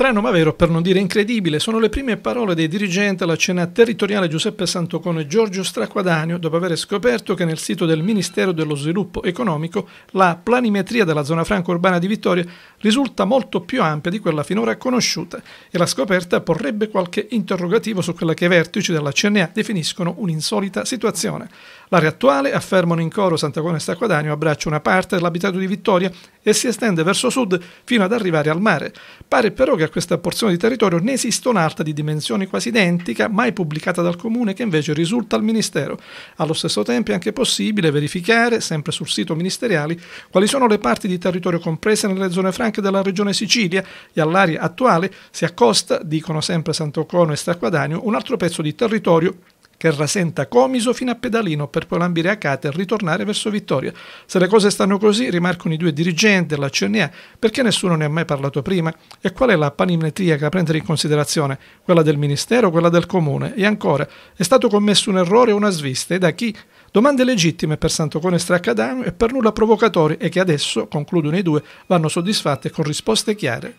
Strano ma vero, per non dire incredibile, sono le prime parole dei dirigenti alla cena territoriale Giuseppe Santocone e Giorgio Straquadanio dopo aver scoperto che nel sito del Ministero dello Sviluppo Economico la planimetria della zona franca urbana di Vittoria risulta molto più ampia di quella finora conosciuta e la scoperta porrebbe qualche interrogativo su quella che i vertici della CNA definiscono un'insolita situazione. L'area attuale, affermano in coro Santocone e Stacquadanio, abbraccia una parte dell'abitato di Vittoria e si estende verso sud fino ad arrivare al mare. Pare però che a questa porzione di territorio ne esiste un'altra di dimensioni quasi identica, mai pubblicata dal comune, che invece risulta al Ministero. Allo stesso tempo è anche possibile verificare, sempre sul sito ministeriale, quali sono le parti di territorio comprese nelle zone franche della regione Sicilia e all'area attuale si accosta, dicono sempre Sant'Ocono e Stacquadagno, un altro pezzo di territorio che rasenta Comiso fino a Pedalino per poi lambire a Cate e ritornare verso Vittoria. Se le cose stanno così, rimarcano i due dirigenti della CNA, perché nessuno ne ha mai parlato prima? E qual è la panimetria a prendere in considerazione? Quella del Ministero o quella del Comune? E ancora, è stato commesso un errore o una svista? E da chi? Domande legittime per Santocone Straccadano e per nulla provocatori e che adesso, concludono i due, vanno soddisfatte con risposte chiare.